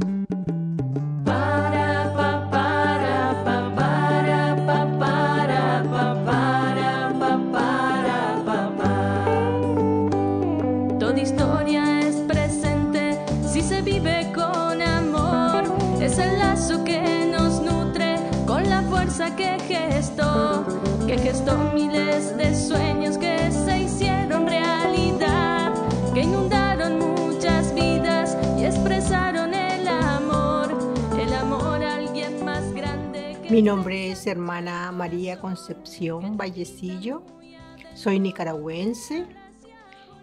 Thank you. Mi nombre es hermana María Concepción Vallecillo, soy nicaragüense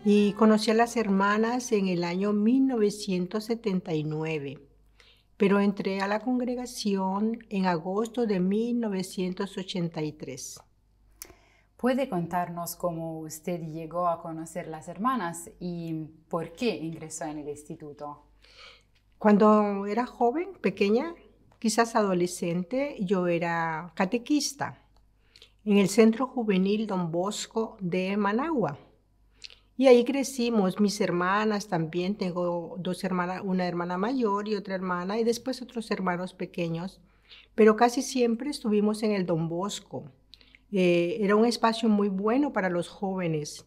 y conocí a las hermanas en el año 1979, pero entré a la congregación en agosto de 1983. ¿Puede contarnos cómo usted llegó a conocer las hermanas y por qué ingresó en el instituto? Cuando era joven, pequeña, quizás adolescente, yo era catequista en el Centro Juvenil Don Bosco de Managua. Y ahí crecimos, mis hermanas también, tengo dos hermanas, una hermana mayor y otra hermana, y después otros hermanos pequeños, pero casi siempre estuvimos en el Don Bosco. Eh, era un espacio muy bueno para los jóvenes.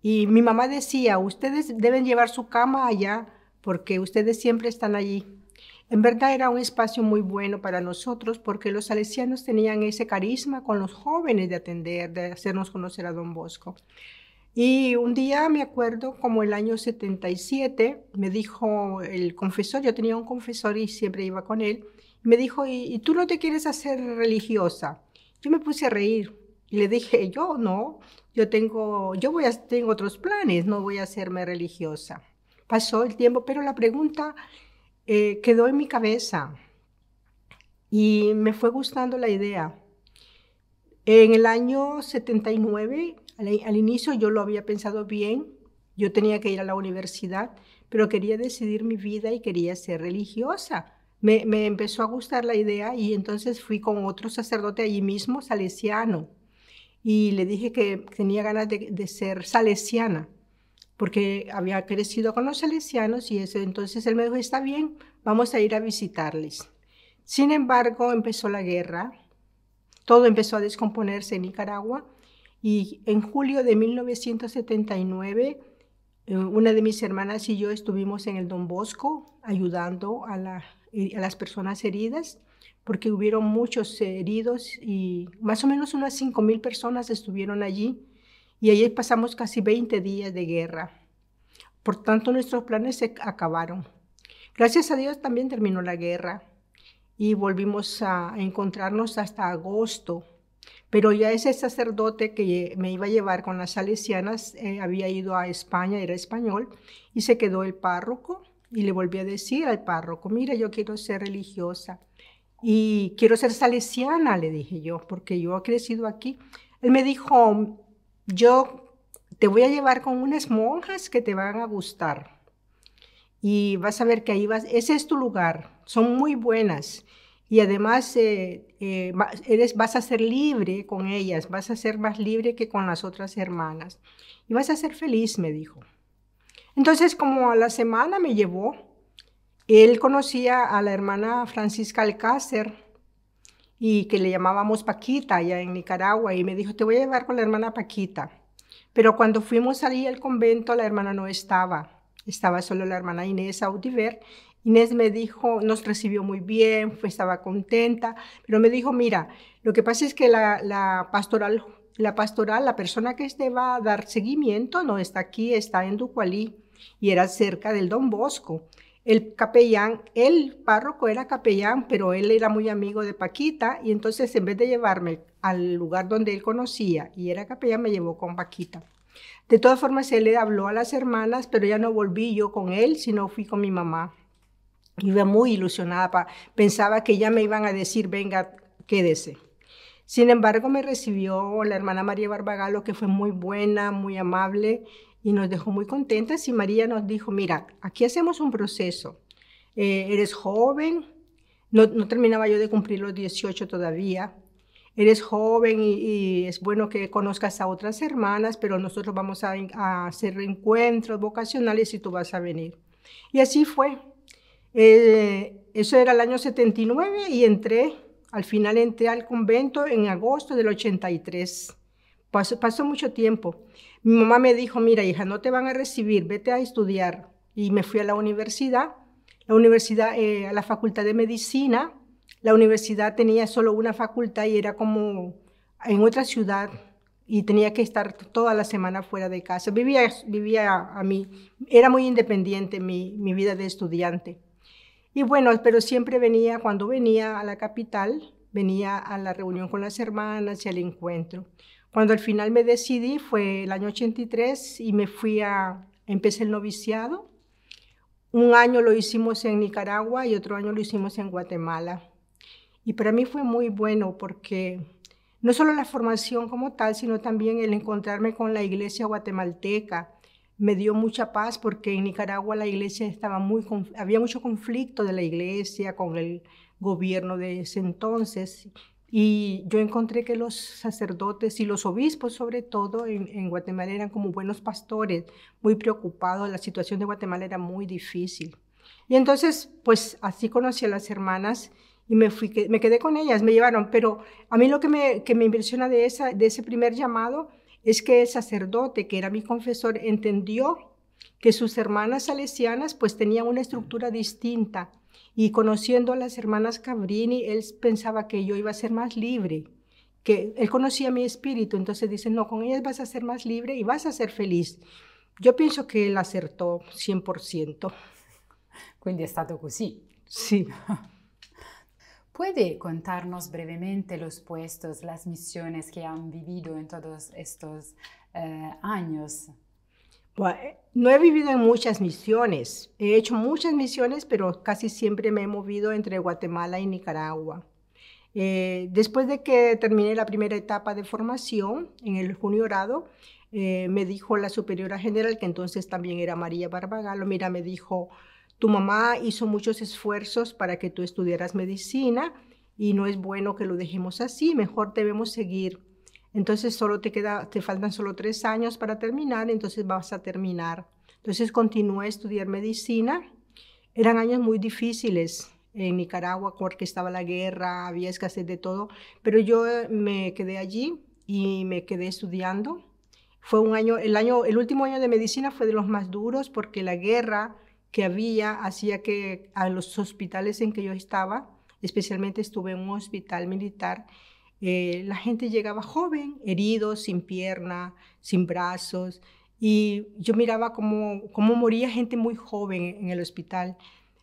Y mi mamá decía, ustedes deben llevar su cama allá porque ustedes siempre están allí. En verdad era un espacio muy bueno para nosotros porque los salesianos tenían ese carisma con los jóvenes de atender, de hacernos conocer a don Bosco. Y un día me acuerdo, como el año 77, me dijo el confesor, yo tenía un confesor y siempre iba con él, me dijo, ¿y, tú no te quieres hacer religiosa? Yo me puse a reír y le dije, yo no, yo tengo, yo voy a, tengo otros planes, no voy a hacerme religiosa. Pasó el tiempo, pero la pregunta eh, quedó en mi cabeza y me fue gustando la idea. En el año 79, al, inicio yo lo había pensado bien, yo tenía que ir a la universidad, pero quería decidir mi vida y quería ser religiosa. Me, empezó a gustar la idea y entonces fui con otro sacerdote allí mismo, salesiano, y le dije que tenía ganas de ser salesiana porque había crecido con los salesianos y entonces él me dijo, está bien, vamos a ir a visitarles. Sin embargo, empezó la guerra, todo empezó a descomponerse en Nicaragua y en julio de 1979 eh, una de mis hermanas y yo estuvimos en el Don Bosco ayudando a, eh, a las personas heridas porque hubieron muchos heridos y más o menos unas 5.000 personas estuvieron allí y ahí pasamos casi 20 días de guerra. Por tanto, nuestros planes se acabaron. Gracias a Dios también terminó la guerra y volvimos a encontrarnos hasta agosto. Pero ya ese sacerdote que me iba a llevar con las salesianas eh, había ido a España, era español, y se quedó el párroco y le volví a decir al párroco, mira, yo quiero ser religiosa y quiero ser salesiana, le dije yo, porque yo he crecido aquí. Él me dijo, yo te voy a llevar con unas monjas que te van a gustar. Y vas a ver que ahí vas, ese es tu lugar, son muy buenas. Y además eh, eh, eres, vas a ser libre con ellas, vas a ser más libre que con las otras hermanas. Y vas a ser feliz, me dijo. Entonces, como a la semana me llevó, él conocía a la hermana Francisca Alcácer, y que le llamábamos Paquita allá en Nicaragua y me dijo, te voy a llevar con la hermana Paquita. Pero cuando fuimos allí al convento, la hermana no estaba, estaba solo la hermana Inés Audiver. Inés me dijo, nos recibió muy bien, estaba contenta, pero me dijo, mira, lo que pasa es que la, pastoral, la pastoral, la persona que te va a dar seguimiento no está aquí, está en Ducualí y era cerca del Don Bosco el capellán, el párroco era capellán, pero él era muy amigo de Paquita y entonces en vez de llevarme al lugar donde él conocía y era capellán, me llevó con Paquita. De todas formas, él le habló a las hermanas, pero ya no volví yo con él, sino fui con mi mamá. Iba muy ilusionada, pensaba que ya me iban a decir, venga, quédese. Sin embargo, me recibió la hermana María Barbagalo, que fue muy buena, muy amable, y nos dejó muy contentas y María nos dijo, mira, aquí hacemos un proceso, eh, eres joven, no, terminaba yo de cumplir los 18 todavía, eres joven y, es bueno que conozcas a otras hermanas, pero nosotros vamos a, hacer reencuentros vocacionales y tú vas a venir. Y así fue. Eh, eso era el año 79 y entré, al final entré al convento en agosto del 83. pasó mucho tiempo. Mi mamá me dijo, mira hija, no te van a recibir, vete a estudiar. Y me fui a la universidad, la universidad, eh, a la facultad de medicina. La universidad tenía solo una facultad y era como en otra ciudad y tenía que estar toda la semana fuera de casa. Vivía, a, mí, era muy independiente mi, mi vida de estudiante. Y bueno, pero siempre venía, cuando venía a la capital, venía a la reunión con las hermanas y al encuentro. Cuando al final me decidí fue el año 83 y me fui a, empecé el noviciado. Un año lo hicimos en Nicaragua y otro año lo hicimos en Guatemala. Y para mí fue muy bueno porque no solo la formación como tal, sino también el encontrarme con la iglesia guatemalteca. Me dio mucha paz porque en Nicaragua la iglesia estaba muy, había mucho conflicto de la iglesia con el gobierno de ese entonces y yo encontré que los sacerdotes y los obispos, sobre todo en, Guatemala, eran como buenos pastores, muy preocupados. La situación de Guatemala era muy difícil. Y entonces, pues así conocí a las hermanas y me, fui, me quedé con ellas, me llevaron. Pero a mí lo que me, que impresiona de, esa, de ese primer llamado es que el sacerdote, que era mi confesor, entendió que sus hermanas salesianas pues tenían una estructura distinta y conociendo a las hermanas Cabrini, él pensaba que yo iba a ser más libre, que él conocía mi espíritu, entonces dice, no, con ellas vas a ser más libre y vas a ser feliz. Yo pienso que él acertó 100%. así, sí. ¿Puede contarnos brevemente los puestos, las misiones que han vivido en todos estos eh, años? Eh, no he vivido en muchas misiones. He hecho muchas misiones, pero casi siempre me he movido entre Guatemala y Nicaragua. Eh, después de que terminé la primera etapa de formación en el juniorado, eh, me dijo la superiora general, que entonces también era María Barbagalo, mira, me dijo, tu mamá hizo muchos esfuerzos para que tú estudiaras medicina y no es bueno que lo dejemos así, mejor debemos seguir entonces solo te queda, te faltan solo tres años para terminar, entonces vas a terminar. Entonces continué a estudiar medicina. Eran años muy difíciles en Nicaragua porque estaba la guerra, había escasez de todo, pero yo eh, me quedé allí y me quedé estudiando. Fue un año, el año, el último año de medicina fue de los más duros porque la guerra que había hacía que a los hospitales en que yo estaba, especialmente estuve en un hospital militar, eh, la gente llegaba joven, herido, sin pierna, sin brazos, y yo miraba cómo, cómo moría gente muy joven en el hospital.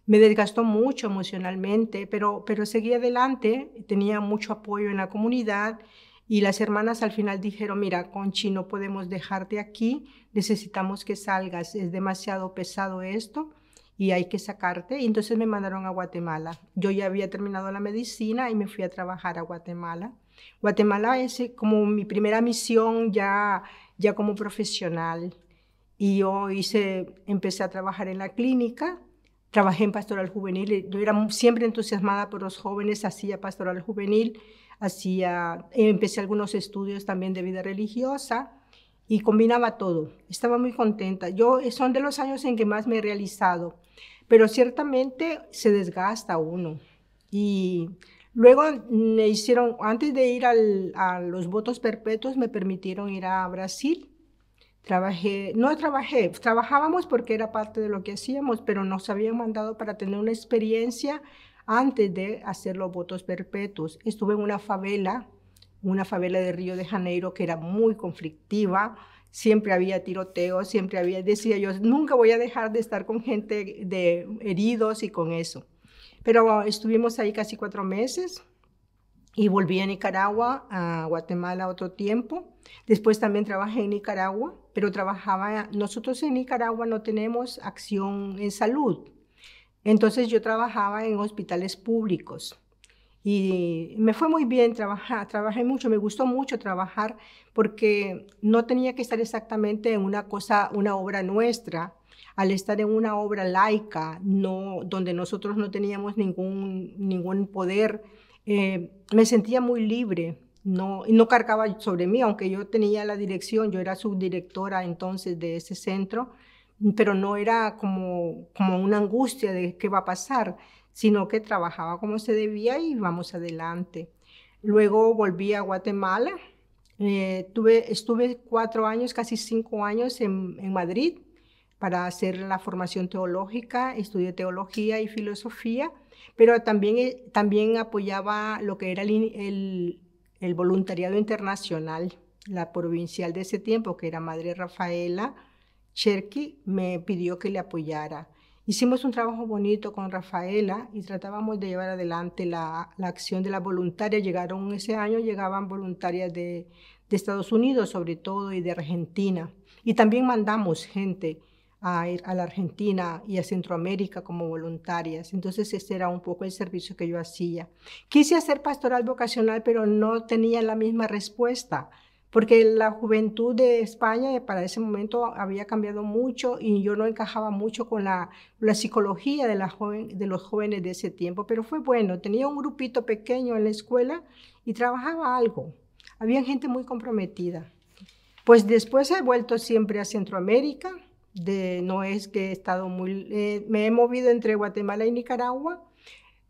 Me desgastó mucho emocionalmente, pero, pero seguí adelante, tenía mucho apoyo en la comunidad y las hermanas al final dijeron, mira, Conchi, no podemos dejarte aquí, necesitamos que salgas, es demasiado pesado esto y hay que sacarte. Y entonces me mandaron a Guatemala. Yo ya había terminado la medicina y me fui a trabajar a Guatemala. Guatemala es eh, como mi primera misión ya, ya como profesional. Y yo hice, empecé a trabajar en la clínica, trabajé en pastoral juvenil. Eh, yo era siempre entusiasmada por los jóvenes, hacía pastoral juvenil, hacía, eh, empecé algunos estudios también de vida religiosa y combinaba todo. Estaba muy contenta. Yo son de los años en que más me he realizado, pero ciertamente se desgasta uno y Luego me hicieron, antes de ir a los votos perpetuos, me permitieron ir a Brasil. Trabajé, no trabajé, trabajábamos porque era parte de lo que hacíamos, pero nos habían mandado para tener una experiencia antes de hacer los votos perpetuos. Estuve en una favela, una favela de Río de Janeiro que era muy conflictiva, siempre había tiroteos, siempre había, decía yo, nunca voy a dejar de estar con gente de heridos y con eso. Pero estuvimos ahí casi cuatro meses y volví a Nicaragua, a Guatemala otro tiempo. Después también trabajé en Nicaragua, pero trabajaba, nosotros en Nicaragua no tenemos acción en salud. Entonces yo trabajaba en hospitales públicos y me fue muy bien trabajar, trabajé mucho, me gustó mucho trabajar porque no tenía que estar exactamente en una cosa, una obra nuestra, al estar en una obra laica, no, donde nosotros no teníamos ningún, ningún poder, eh, me sentía muy libre. No, no cargaba sobre mí, aunque yo tenía la dirección, yo era subdirectora entonces de ese centro, pero no era como, como una angustia de qué va a pasar, sino que trabajaba como se debía y vamos adelante. Luego volví a Guatemala, eh, tuve, estuve cuatro años, casi cinco años en, en Madrid, para hacer la formación teológica, estudié teología y filosofía, pero también, eh, también apoyaba lo que era el, voluntariado internacional, la provincial de ese tiempo, que era Madre Rafaela Cherky, me pidió que le apoyara. Hicimos un trabajo bonito con Rafaela y tratábamos de llevar adelante la, la acción de las voluntarias. Llegaron ese año, llegaban voluntarias de, de Estados Unidos sobre todo y de Argentina. Y también mandamos gente a ir a la Argentina y a Centroamérica como voluntarias. Entonces ese era un poco el servicio que yo hacía. Quise hacer pastoral vocacional, pero no tenía la misma respuesta, porque la juventud de España eh, para ese momento había cambiado mucho y yo no encajaba mucho con la, psicología de, la de los jóvenes de ese tiempo, pero fue bueno. Tenía un grupito pequeño en la escuela y trabajaba algo. Había gente muy comprometida. Pues después he vuelto siempre a Centroamérica no es que he estado muy, eh, me he movido entre Guatemala y Nicaragua.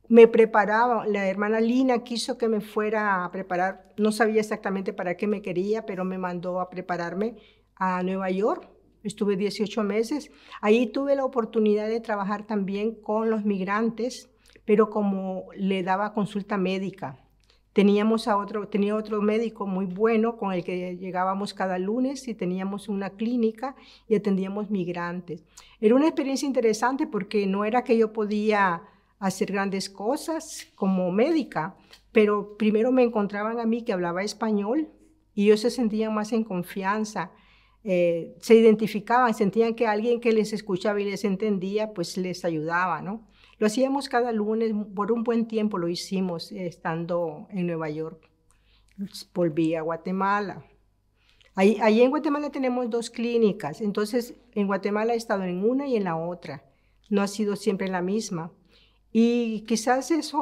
Me preparaba, la hermana Lina quiso que me fuera a preparar, no sabía exactamente para qué me quería, pero me mandó a prepararme a Nueva York. Estuve 18 meses. Ahí tuve la oportunidad de trabajar también con los migrantes, pero como le daba consulta médica. Teníamos a otro, tenía otro médico muy bueno con el que llegábamos cada lunes y teníamos una clínica y atendíamos migrantes. Era una experiencia interesante porque no era que yo podía hacer grandes cosas como médica, pero primero me encontraban a mí que hablaba español y yo se sentía más en confianza. Eh, se identificaban, sentían que alguien que les escuchaba y les entendía, pues les ayudaba, ¿no? Lo hacíamos cada lunes, por un buen tiempo lo hicimos eh, estando en Nueva York. Volví a Guatemala. Ahí, ahí en Guatemala tenemos dos clínicas, entonces en Guatemala he estado en una y en la otra. No ha sido siempre la misma. Y quizás eso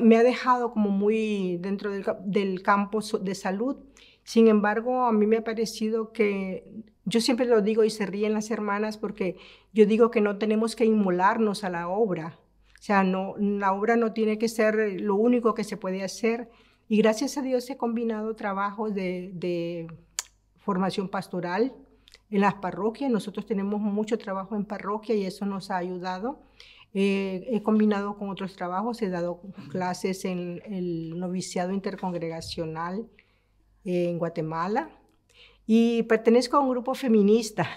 me ha dejado como muy dentro del campo de salud. Sin embargo, a mí me ha parecido que yo siempre lo digo y se ríen las hermanas porque yo digo que no tenemos que inmolarnos a la obra. O sea, no, la obra no tiene que ser lo único que se puede hacer. Y gracias a Dios he combinado trabajo de, formación pastoral en las parroquias. Nosotros tenemos mucho trabajo en parroquia y eso nos ha ayudado. Eh, he combinado con otros trabajos, he dado clases en el noviciado intercongregacional en Guatemala y pertenezco a un grupo feminista.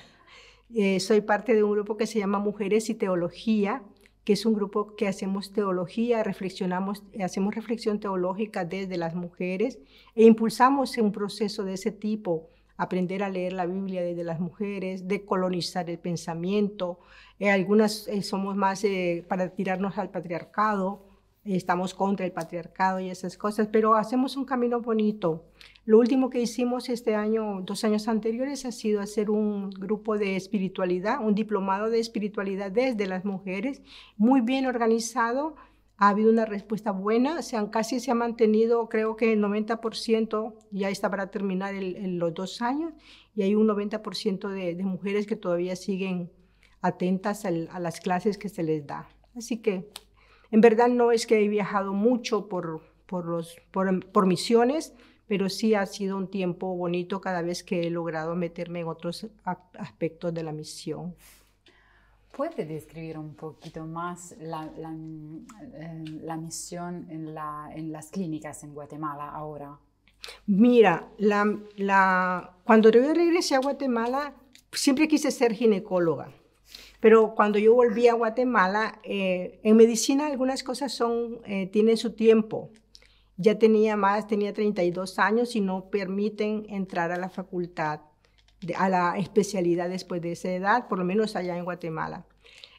Eh, soy parte de un grupo que se llama Mujeres y Teología, que es un grupo que hacemos teología, reflexionamos, hacemos reflexión teológica desde las mujeres e impulsamos un proceso de ese tipo, aprender a leer la Biblia desde las mujeres, decolonizar el pensamiento. Eh, algunas eh, somos más para tirarnos al patriarcado, estamos contra el patriarcado y esas cosas, pero hacemos un camino bonito. Lo último que hicimos este año, dos años anteriores, ha sido hacer un grupo de espiritualidad, un diplomado de espiritualidad desde las mujeres, muy bien organizado. Ha habido una respuesta buena, se han, casi se ha mantenido, creo que el 90% ya está para terminar en los dos años y hay un 90% de, mujeres que todavía siguen atentas a las clases que se les da. Así que en verdad no es que he viajado mucho por, por, los, por, misiones, pero sí ha sido un tiempo bonito cada vez que he logrado meterme en otros aspectos de la misión. ¿Puede describir un poquito más la, la, eh, misión en, la, en, las clínicas en Guatemala ahora? Mira, cuando yo regresé a Guatemala, siempre quise ser ginecóloga. Pero cuando yo volví a Guatemala, eh, en medicina algunas cosas son, eh, tienen su tiempo. Ya tenía más, tenía 32 años y no permiten entrar a la facultad, a la especialidad después de esa edad, por lo menos allá en Guatemala.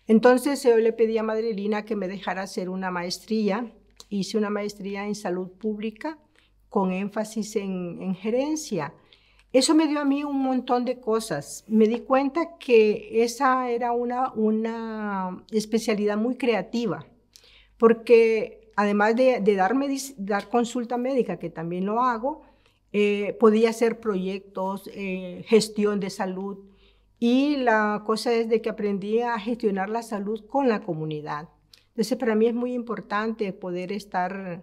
Entonces yo le pedí a Madrelina que me dejara hacer una maestría. Hice una maestría en salud pública con énfasis en gerencia eso me dio a mí un montón de cosas. Me di cuenta que esa era una, especialidad muy creativa, porque además de, dar, consulta médica, que también lo hago, eh, podía hacer proyectos, eh, gestión de salud. Y la cosa es de que aprendí a gestionar la salud con la comunidad. Entonces, para mí es muy importante poder estar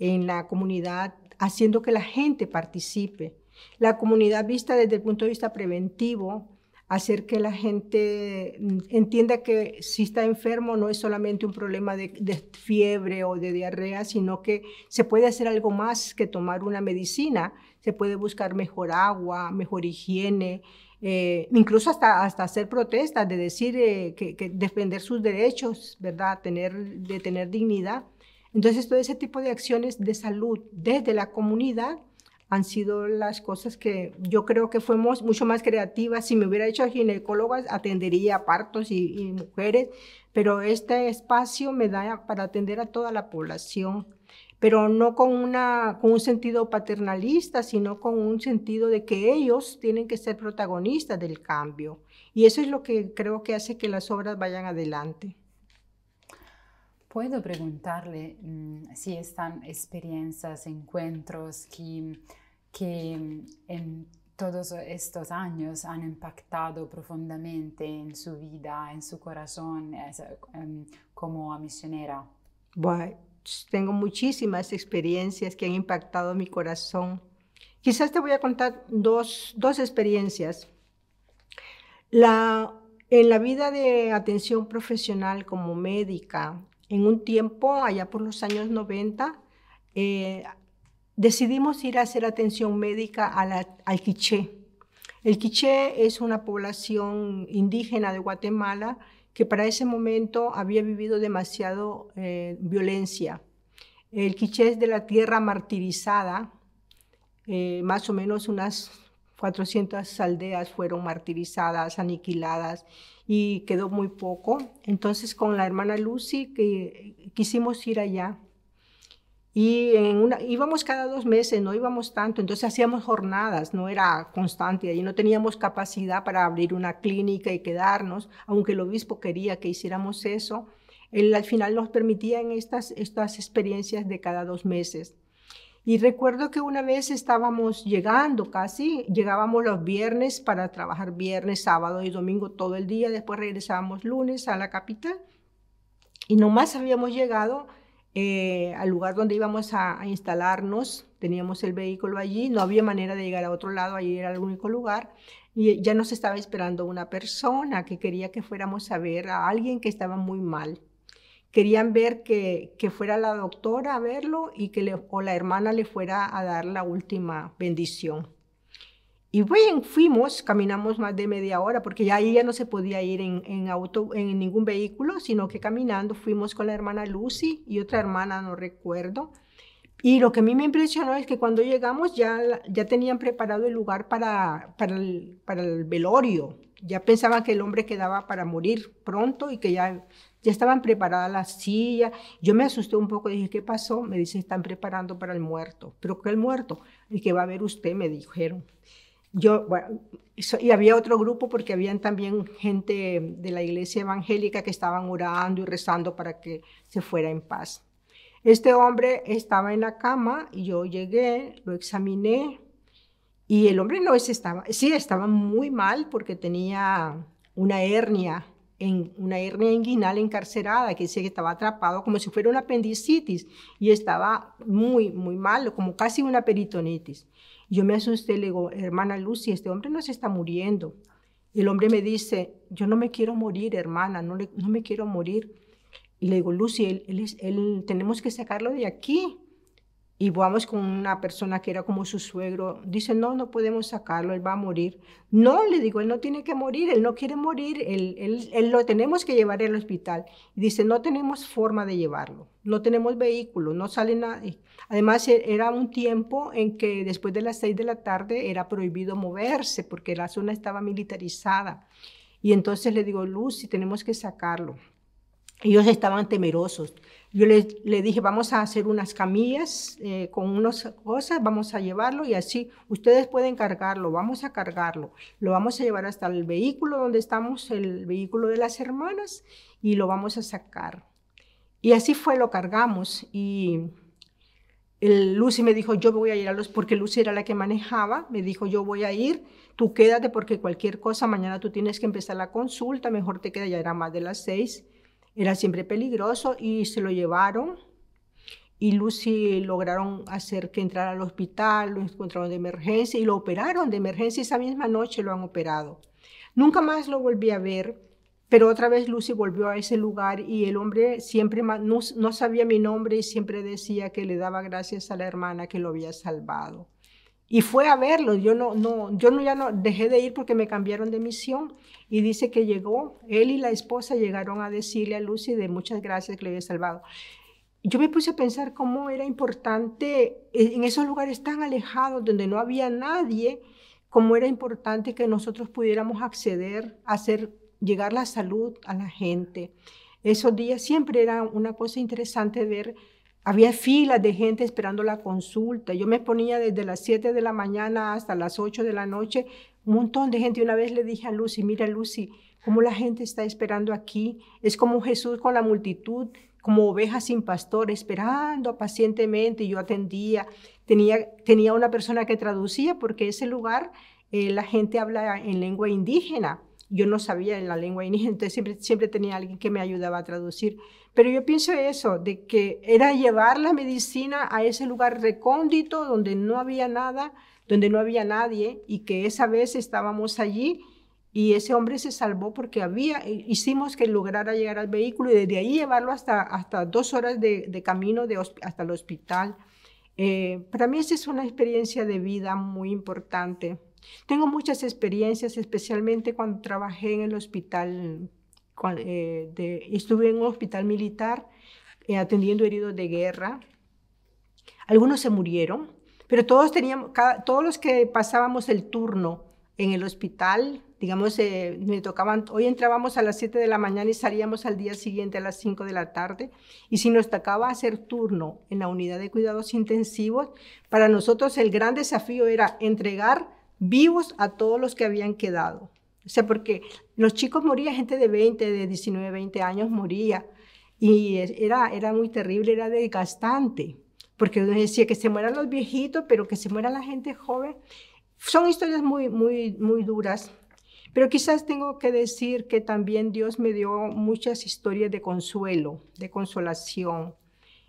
en la comunidad haciendo que la gente participe. La comunidad vista desde el punto de vista preventivo, hacer que la gente mm, entienda que si está enfermo no es solamente un problema de, fiebre o de diarrea, sino que se puede hacer algo más que tomar una medicina, se puede buscar mejor agua, mejor higiene, eh, incluso hasta, hacer protestas, de decir eh, que, defender sus derechos, ¿verdad? Tener, de tener dignidad. Entonces, todo ese tipo de acciones de salud desde la comunidad han sido las cosas que yo creo que fuimos mucho más creativas. Si me hubiera hecho ginecóloga, atendería partos y, mujeres, pero este espacio me da para atender a toda la población pero no con, una, con un sentido paternalista, sino con un sentido de que ellos tienen que ser protagonistas del cambio. Y eso es lo que creo que hace que las obras vayan adelante. Puedo preguntarle mm, si están experiencias, encuentros que que mm, en todos estos años han impactado profundamente en su vida, en su corazón, em, como misionera? Bueno, tengo muchísimas experiencias que han impactado mi corazón. Quizás te voy a contar dos, dos experiencias. La, en la vida de atención profesional como médica, en un tiempo, allá por los años 90, decidimos ir a hacer atención médica a la, al Quiché. El Quiché es una población indígena de Guatemala que para ese momento había vivido demasiado eh, violencia. El Quiché es de la tierra martirizada, eh, más o menos unas 400 aldeas fueron martirizadas, aniquiladas y quedó muy poco. Entonces con la hermana Lucy que eh, quisimos ir allá y en una, íbamos cada dos meses, no íbamos tanto, entonces hacíamos jornadas, no era constante, y no teníamos capacidad para abrir una clínica y quedarnos, aunque el obispo quería que hiciéramos eso, él al final nos permitía en estas, estas experiencias de cada dos meses. Y recuerdo que una vez estábamos llegando casi, llegábamos los viernes para trabajar viernes, sábado y domingo todo el día, después regresábamos lunes a la capital, y nomás habíamos llegado eh, al lugar donde íbamos a, instalarnos, teníamos el vehículo allí, no había manera de llegar a otro lado, allí era el único lugar, y ya nos estaba esperando una persona que quería que fuéramos a ver a alguien que estaba muy mal. Querían ver que, fuera la doctora a verlo y que o la hermana le fuera a dar la última bendición. Y bueno, fuimos, caminamos más de media hora, porque ya ahí ya no se podía ir en, auto, en ningún vehículo, sino que caminando fuimos con la hermana Lucy y otra hermana, no recuerdo. Y lo que a mí me impresionó es que cuando llegamos ya, ya tenían preparado el lugar para, para, el, velorio. Ya pensaban que el hombre quedaba para morir pronto y que ya, ya estaban preparadas las sillas. Yo me asusté un poco, dije, ¿qué pasó? Me dice, están preparando para el muerto. ¿Pero qué el muerto? El que va a ver usted, me dijeron yo, y había otro grupo porque habían también gente de la iglesia evangélica que estaban orando y rezando para que se fuera en paz. Este hombre estaba en la cama y yo llegué, lo examiné y el hombre no estaba, sí estaba muy mal porque tenía una hernia en una hernia inguinal encarcerada, que dice que estaba atrapado como si fuera una apendicitis y estaba muy, muy malo, como casi una peritonitis. Yo me asusté, le digo, hermana Lucy, este hombre no se está muriendo. el hombre me dice, yo no me quiero morir, hermana, no, no me quiero morir. le digo, Lucy, él, él, tenemos que sacarlo de aquí y vamos con una persona que era como su suegro, dice, no, no podemos sacarlo, él va a morir. No, le digo, él no tiene que morir, él no quiere morir, él, lo tenemos que llevar al hospital. dice, no tenemos forma de llevarlo, no tenemos vehículo, no sale nadie. Además, e, era un tiempo en que después de las seis de la tarde era prohibido moverse porque la zona estaba militarizada. Y entonces le digo, Lucy, tenemos que sacarlo. Ellos estaban temerosos yo le, dije, vamos a hacer unas camillas eh, con unas cosas, vamos a llevarlo y así ustedes pueden cargarlo, vamos a cargarlo, lo vamos a llevar hasta el vehículo donde estamos, el vehículo de las hermanas, y lo vamos a sacar. Y así fue, lo cargamos y Lucy me dijo, yo voy a ir a los, porque Lucy era la que manejaba, me dijo, yo voy a ir, tú quédate porque cualquier cosa, mañana tú tienes que empezar la consulta, mejor te queda, ya era más de las seis era siempre peligroso y se lo llevaron. Y Lucy lograron hacer que entrara al hospital, lo encontraron de emergencia y lo operaron de emergencia. Esa misma noche lo han operado. Nunca más lo volví a ver, pero otra vez Lucy volvió a ese lugar y el hombre siempre no, sabía mi nombre y siempre decía que le daba gracias a la hermana que lo había salvado y fue a verlo. Yo no, no, yo no, ya no dejé de ir porque me cambiaron de misión y dice que llegó, él y la esposa llegaron a decirle a Lucy de muchas gracias que le había salvado. Yo me puse a pensar cómo era importante en esos lugares tan alejados donde no había nadie, cómo era importante que nosotros pudiéramos acceder a hacer llegar la salud a la gente. Esos días siempre era una cosa interesante ver había filas de gente esperando la consulta. Yo me ponía desde las 7 de la mañana hasta las 8 de la noche, un montón de gente. Una vez le dije a Lucy, mira Lucy, cómo la gente está esperando aquí. Es como Jesús con la multitud, como oveja sin pastor, esperando pacientemente. Yo atendía, tenía, tenía una persona que traducía porque ese lugar eh, la gente habla en lengua indígena. Yo no sabía en la lengua indígena, entonces siempre, siempre tenía alguien que me ayudaba a traducir. Pero yo pienso eso, de que era llevar la medicina a ese lugar recóndito donde no había nada, donde no había nadie y que esa vez estábamos allí y ese hombre se salvó porque había, eh, hicimos que lograra llegar al vehículo y desde ahí llevarlo hasta, hasta dos horas de, camino hasta el hospital. Eh, para mí esa es una experiencia de vida muy importante. Tengo muchas experiencias, especialmente cuando trabajé en el hospital eh, estuve en un hospital militar eh, atendiendo heridos de guerra. Algunos se murieron, pero todos teníamos, todos los que pasábamos el turno en el hospital, digamos, eh, me tocaban, hoy entrábamos a las 7 de la mañana y salíamos al día siguiente a las 5 de la tarde, y si nos tocaba hacer turno en la unidad de cuidados intensivos, para nosotros el gran desafío era entregar vivos a todos los que habían quedado. O sea, porque los chicos morían, gente de 20, de 19, 20 años moría. Y era, era muy terrible, era desgastante. Porque uno decía que se mueran los viejitos, pero que se muera la gente joven. Son historias muy, muy, muy duras. Pero quizás tengo que decir que también Dios me dio muchas historias de consuelo, de consolación.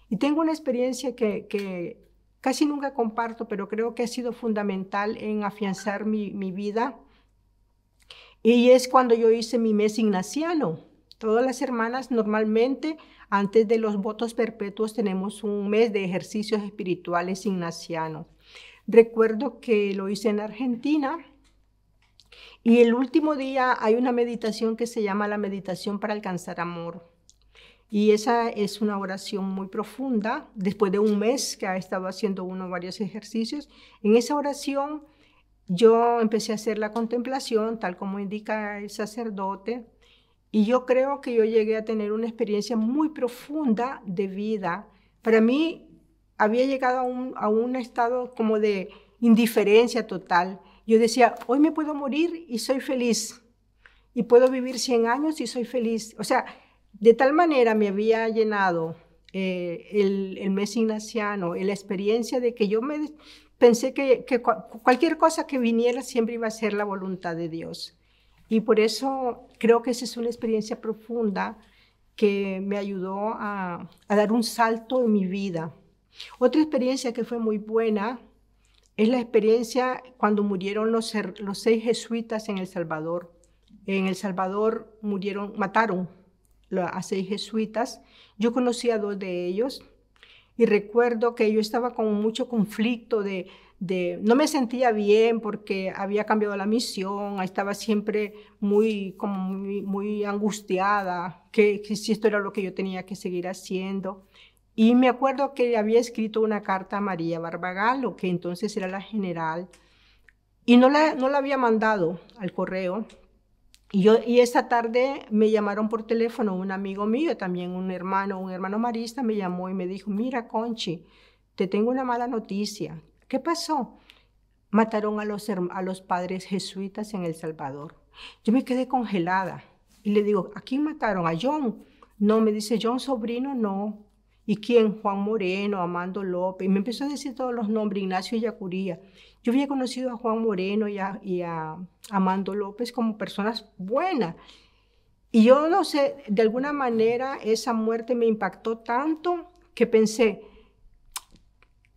Y tengo una experiencia que, que casi nunca comparto, pero creo que ha sido fundamental en afianzar mi, mi vida y es cuando yo hice mi mes ignaciano. Todas las hermanas normalmente antes de los votos perpetuos tenemos un mes de ejercicios espirituales ignaciano. Recuerdo que lo hice en Argentina y el último día hay una meditación que se llama la meditación para alcanzar amor. Y esa es una oración muy profunda, después de un mes que ha estado haciendo uno varios ejercicios. En esa oración yo empecé a hacer la contemplación, tal como indica el sacerdote, y yo creo que yo llegué a tener una experiencia muy profunda de vida. Para mí había llegado a un, a un estado como de indiferencia total. Yo decía, hoy me puedo morir y soy feliz, y puedo vivir 100 años y soy feliz. O sea, de tal manera me había llenado eh, el, el mes ignaciano, la experiencia de que yo me pensé que, cualquier cosa que viniera siempre iba a ser la voluntad de Dios. Y por eso creo que esa es una experiencia profunda que me ayudó a, dar un salto en mi vida. Otra experiencia que fue muy buena es la experiencia cuando murieron los, los seis jesuitas en El Salvador. En El Salvador murieron, mataron a seis jesuitas. Yo conocí a dos de ellos, y recuerdo que yo estaba con mucho conflicto de, no me sentía bien porque había cambiado la misión, estaba siempre muy, como muy, angustiada, que, si esto era lo que yo tenía que seguir haciendo. Y me acuerdo que había escrito una carta a María Barbagallo, que entonces era la general, y no no la había mandado al correo, y, yo, esa tarde me llamaron por teléfono un amigo mío, también un hermano, un hermano marista, me llamó y me dijo, mira Conchi, te tengo una mala noticia. ¿Qué pasó? Mataron a los, a los padres jesuitas en El Salvador. Yo me quedé congelada y le digo, ¿a quién mataron? ¿A John? No, me dice, John Sobrino, no. ¿Y quién? Juan Moreno, Amando López. Y me empezó a decir todos los nombres, Ignacio Yacuría. Yo había conocido a Juan Moreno y a, Amando López como personas buenas. Y yo no sé, de alguna manera esa muerte me impactó tanto que pensé,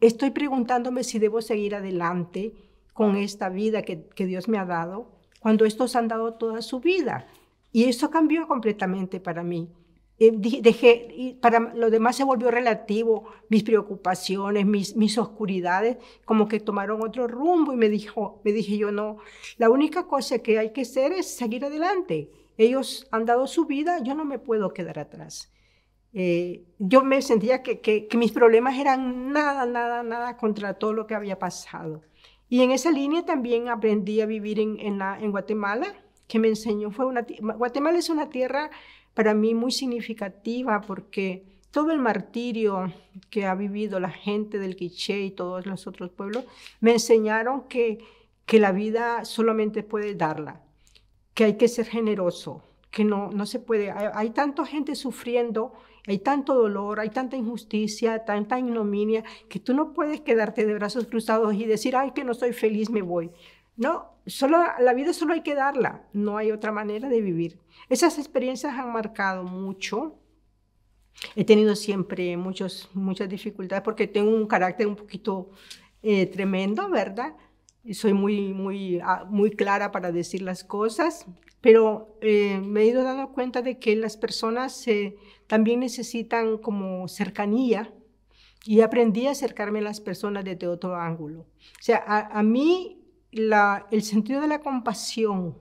estoy preguntándome si debo seguir adelante con esta vida que, que, Dios me ha dado, cuando estos han dado toda su vida. Y eso cambió completamente para mí. Eh, dejé, y para lo demás se volvió relativo, mis preocupaciones, mis, mis oscuridades, como que tomaron otro rumbo y me, dijo, me dije yo, no, la única cosa que hay que hacer es seguir adelante. Ellos han dado su vida, yo no me puedo quedar atrás. Eh, yo me sentía que, mis problemas eran nada, nada, nada contra todo lo que había pasado. Y en esa línea también aprendí a vivir en, en Guatemala, que me enseñó, fue una, Guatemala es una tierra para mí muy significativa porque todo el martirio que ha vivido la gente del Quiché y todos los otros pueblos, me enseñaron que, que la vida solamente puede darla, que hay que ser generoso, que no, no se puede, hay, hay tanta gente sufriendo, hay tanto dolor, hay tanta injusticia, tanta ignominia, que tú no puedes quedarte de brazos cruzados y decir, ay, que no soy feliz, me voy. No, solo, la vida solo hay que darla, no hay otra manera de vivir. Esas experiencias han marcado mucho. He tenido siempre muchos, muchas dificultades porque tengo un carácter un poquito eh, tremendo, ¿verdad? Soy muy, muy, ah, muy clara para decir las cosas, pero eh, me he ido dando cuenta de que las personas eh, también necesitan como cercanía y aprendí a acercarme a las personas desde otro ángulo. O sea, a mí el sentido de la compasión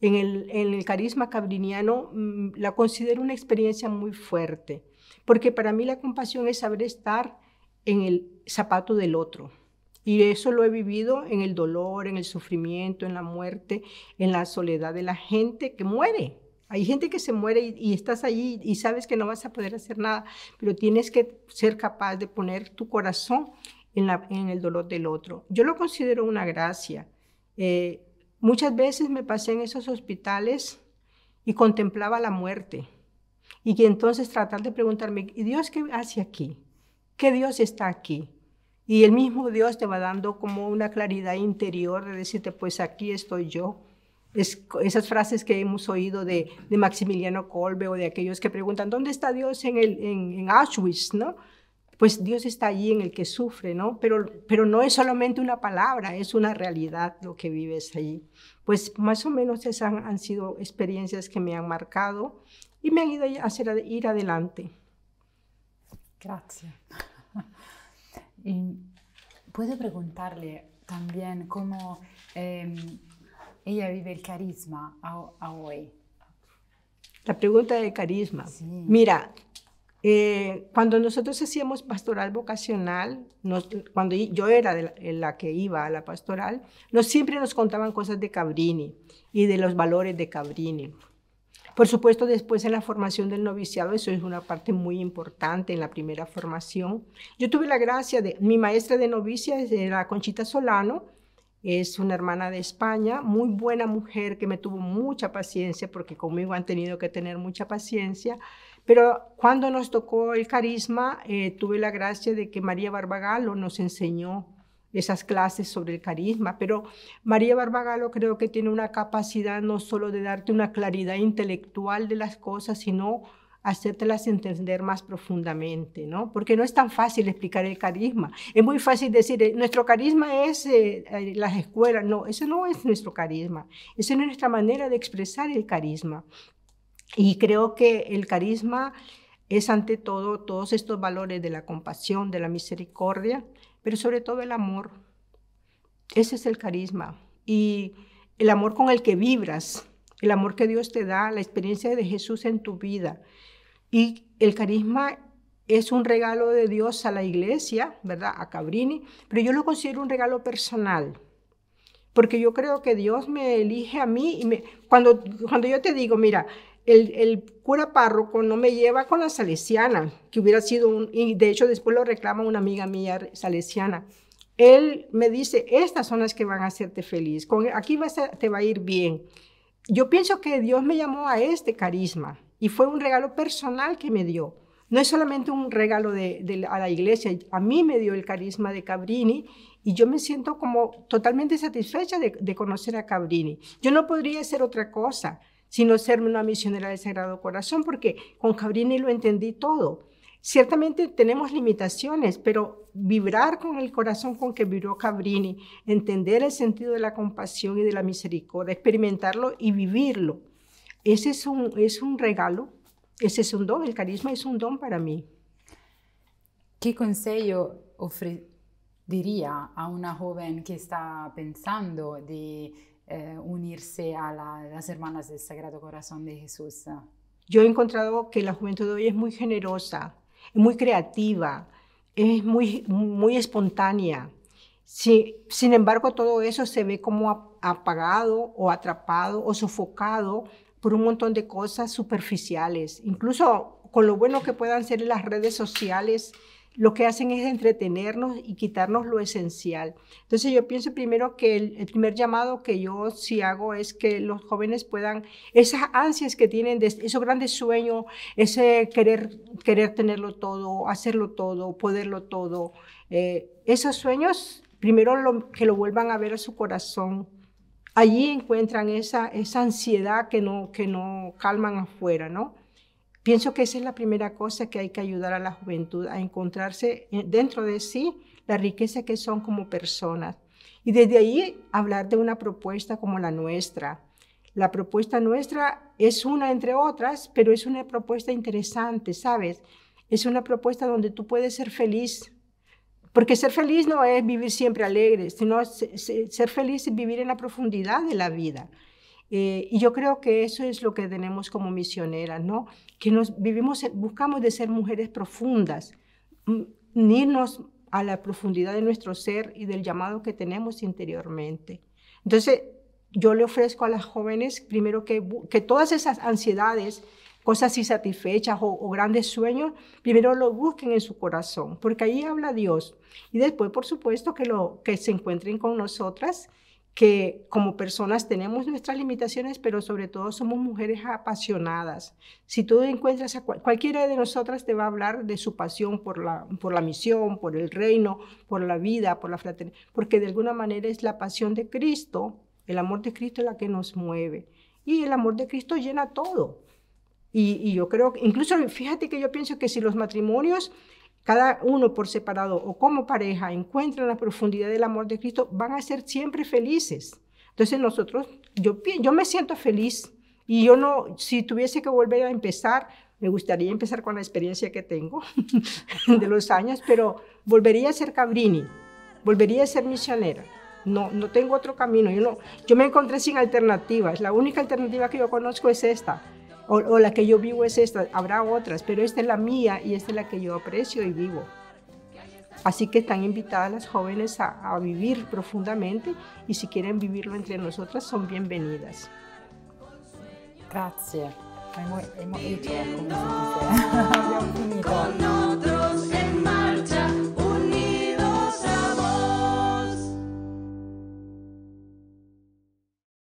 en el, carisma cabriniano mm, la considero una experiencia muy fuerte, porque para mí la compasión es saber estar en el zapato del otro. Y eso lo he vivido en el dolor, en el sufrimiento, en la muerte, en la soledad de la gente que muere. Hay gente que se muere y, y, estás allí y sabes que no vas a poder hacer nada, pero tienes que ser capaz de poner tu corazón en, el dolor del otro. Yo lo considero una gracia. Eh, muchas veces me pasé en esos hospitales y contemplaba la muerte. Y entonces tratar de preguntarme, ¿y Dios qué hace aquí? ¿Qué Dios está aquí? Y el mismo Dios te va dando como una claridad interior de decirte, pues aquí estoy yo. esas frases que hemos oído de, Maximiliano Kolbe o de aquellos que preguntan, ¿dónde está Dios en, el, en Auschwitz? ¿no? pues Dios está allí en el que sufre, ¿no? Pero, pero no es solamente una palabra, es una realidad lo que vives allí. Pues más o menos esas han, sido experiencias que me han marcado y me han ido a hacer ir adelante. Gracias. puedo preguntarle también cómo em, ella vive el carisma hoy. La pregunta de carisma. Mira, eh, cuando nosotros hacíamos pastoral vocacional, cuando yo era la, que iba a la pastoral, siempre nos contaban cosas de Cabrini y de los valores de Cabrini. Por supuesto, después en la formación del noviciado, eso es una parte muy importante en la primera formación. Yo tuve la gracia de, mi maestra de novicia era Conchita Solano, es una hermana de España, muy buena mujer que me tuvo mucha paciencia, porque conmigo han tenido que tener mucha paciencia. Pero cuando nos tocó el carisma, eh, tuve la gracia de que María Barbagalo nos enseñó esas clases sobre el carisma, pero María Barbagalo creo que tiene una capacidad no solo de darte una claridad intelectual de las cosas, sino hacértelas entender más profundamente, ¿no? Porque no es tan fácil explicar el carisma. Es muy fácil decir, eh, nuestro carisma es eh, las escuelas. No, eso no es nuestro carisma. Esa no es nuestra manera de expresar el carisma. Y creo que el carisma es ante todo todos estos valores de la compasión, de la misericordia, pero sobre todo el amor. Ese es el carisma. Y el amor con el que vibras, el amor que Dios te da, la experiencia de Jesús en tu vida. Y el carisma es un regalo de Dios a la iglesia, ¿verdad? A Cabrini, pero yo lo considero un regalo personal. Porque yo creo que Dios me elige a mí y me, cuando, cuando yo te digo, mira, el, cura párroco no me lleva con la salesiana, que hubiera sido un, y de hecho después lo reclama una amiga mía salesiana. Él me dice, estas son las que van a hacerte feliz, con, aquí vas te va a ir bien. Yo pienso que Dios me llamó a este carisma y fue un regalo personal que me dio. No es solamente un regalo de, a la iglesia, a mí me dio el carisma de Cabrini y yo me siento como totalmente satisfecha de, de conocer a Cabrini. Yo no podría hacer otra cosa sino ser una misionera del Sagrado Corazón, porque con Cabrini lo entendí todo. Ciertamente tenemos limitaciones, pero vibrar con el corazón con que vibró Cabrini, entender el sentido de la compasión y de la misericordia, experimentarlo y vivirlo, ese es un, es un regalo, ese es un don, el carisma es un don para mí. ¿Qué consejo ofrecería a una joven que está pensando de eh, unirse a las hermanas del Sagrado Corazón de Jesús. Yo he encontrado que la juventud de hoy es muy generosa, muy creativa, es muy, muy espontánea. sin embargo, todo eso se ve como apagado o atrapado o sofocado por un montón de cosas superficiales, incluso con lo bueno que puedan ser las redes sociales lo que hacen es entretenernos y quitarnos lo esencial. Entonces yo pienso primero que el, primer llamado que yo sí hago es que los jóvenes puedan, esas ansias que tienen, esos grandes sueños, ese querer, querer tenerlo todo, hacerlo todo, poderlo todo, eh, esos sueños, primero que lo vuelvan a ver a su corazón. Allí encuentran esa, esa ansiedad que no, que no calman afuera, ¿no? Pienso que esa es la primera cosa que hay que ayudar a la juventud a encontrarse eh, dentro de sí la riqueza que son como personas. Y desde ahí hablar de una propuesta como la nuestra. La propuesta nuestra es una entre otras, pero es una propuesta interesante, ¿sabes? Es una propuesta donde tú puedes ser feliz. Porque ser feliz no es vivir siempre alegre, sino ser feliz es vivir en la profundidad de la vida. Eh, y yo creo que eso es lo que tenemos como misioneras, ¿no? Que nos vivimos, buscamos de ser mujeres profundas, unirnos mm, a la profundidad de nuestro ser y del llamado que tenemos interiormente. Entonces, yo le ofrezco a las jóvenes, primero, que, todas esas ansiedades, cosas insatisfechas o, grandes sueños, primero lo busquen en su corazón, porque ahí habla Dios. Y después, por supuesto, que, lo, que se encuentren con nosotras que como personas tenemos nuestras limitaciones, pero sobre todo somos mujeres apasionadas. Si tú encuentras a cualquiera de nosotras te va a hablar de su pasión por la, por la misión, por el reino, por la vida, por la fraternidad, porque de alguna manera es la pasión de Cristo, el amor de Cristo es la que nos mueve. Y el amor de Cristo llena todo. Y, y yo creo, incluso fíjate que yo pienso que si los matrimonios cada uno por separado o como pareja encuentran la profundidad del amor de Cristo, van a ser siempre felices. Entonces nosotros, yo, yo me siento feliz y yo no, si tuviese que volver a empezar, me gustaría empezar con la experiencia que tengo de los años, pero volvería a ser cabrini, volvería a ser misionera. No, no tengo otro camino. Yo, no, yo me encontré sin alternativas. La única alternativa que yo conozco es esta o, la que yo vivo es esta, habrá otras, pero esta es la mía y esta es la que yo aprecio y vivo. Así que están invitadas las jóvenes a, vivir profundamente y si quieren vivirlo entre nosotras son bienvenidas. Gracias.